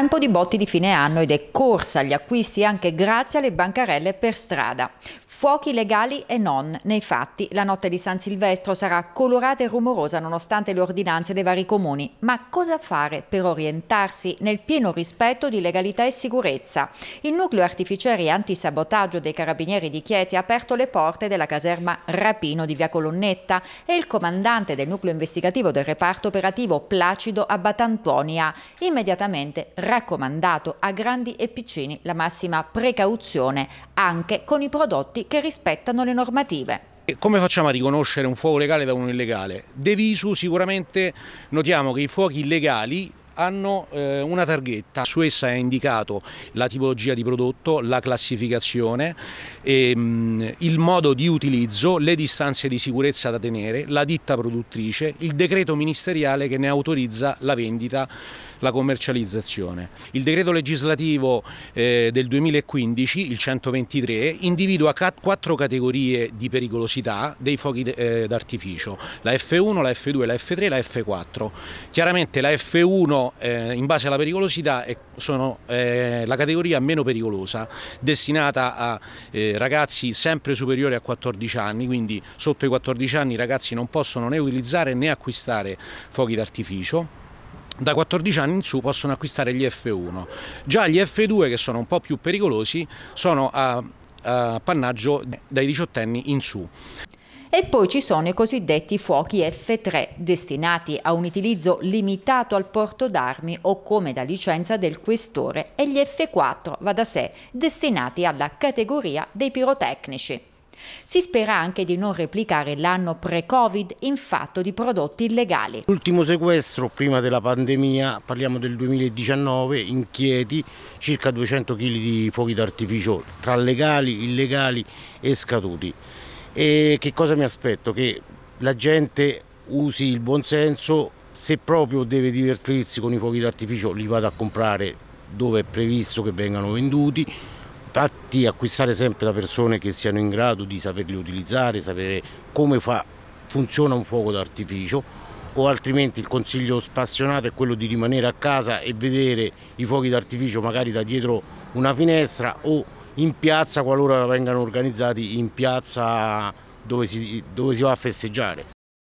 tempo di botti di fine anno ed è corsa agli acquisti anche grazie alle bancarelle per strada. Fuochi legali e non, nei fatti, la notte di San Silvestro sarà colorata e rumorosa nonostante le ordinanze dei vari comuni. Ma cosa fare per orientarsi nel pieno rispetto di legalità e sicurezza? Il nucleo artificieri antisabotaggio dei carabinieri di Chieti ha aperto le porte della caserma Rapino di Via Colonnetta e il comandante del nucleo investigativo del reparto operativo Placido Abbatantuoni ha immediatamente raccomandato a grandi e piccini la massima precauzione anche con i prodotti che rispettano le normative. come facciamo a riconoscere un fuoco legale da uno illegale? Deviso sicuramente notiamo che i fuochi illegali hanno eh, una targhetta. Su essa è indicato la tipologia di prodotto, la classificazione, e, ehm, mh, il modo di utilizzo, le distanze di sicurezza da tenere, la ditta produttrice, il decreto ministeriale che ne autorizza la vendita, la commercializzazione. Il decreto legislativo eh, del 2015, il 123, individua cat- quattro categorie di pericolosità dei fuochi eh, d'artificio, la F1, la F2, la F3 e la F4. Chiaramente la F1 eh, in base alla pericolosità sono eh, la categoria meno pericolosa destinata a eh, ragazzi sempre superiori a 14 anni quindi sotto i 14 anni i ragazzi non possono né utilizzare né acquistare fuochi d'artificio da 14 anni in su possono acquistare gli F1 già gli F2 che sono un po' più pericolosi sono a appannaggio dai 18 anni in su. E poi ci sono i cosiddetti fuochi F3, destinati a un utilizzo limitato al porto d'armi o come da licenza del questore, e gli F4, va da sé, destinati alla categoria dei pirotecnici. Si spera anche di non replicare l'anno pre-Covid in fatto di prodotti illegali. L'ultimo sequestro prima della pandemia, parliamo del 2019, in Chieti, circa 200 kg di fuochi d'artificio, tra legali, illegali e scaduti. E che cosa mi aspetto? Che la gente usi il buonsenso, se proprio deve divertirsi con i fuochi d'artificio li vado a comprare dove è previsto che vengano venduti, fatti acquistare sempre da persone che siano in grado di saperli utilizzare, sapere come fa, funziona un fuoco d'artificio o altrimenti il consiglio spassionato è quello di rimanere a casa e vedere i fuochi d'artificio magari da dietro una finestra o in piazza qualora vengano organizzati in piazza dove si, dove si va a festeggiare.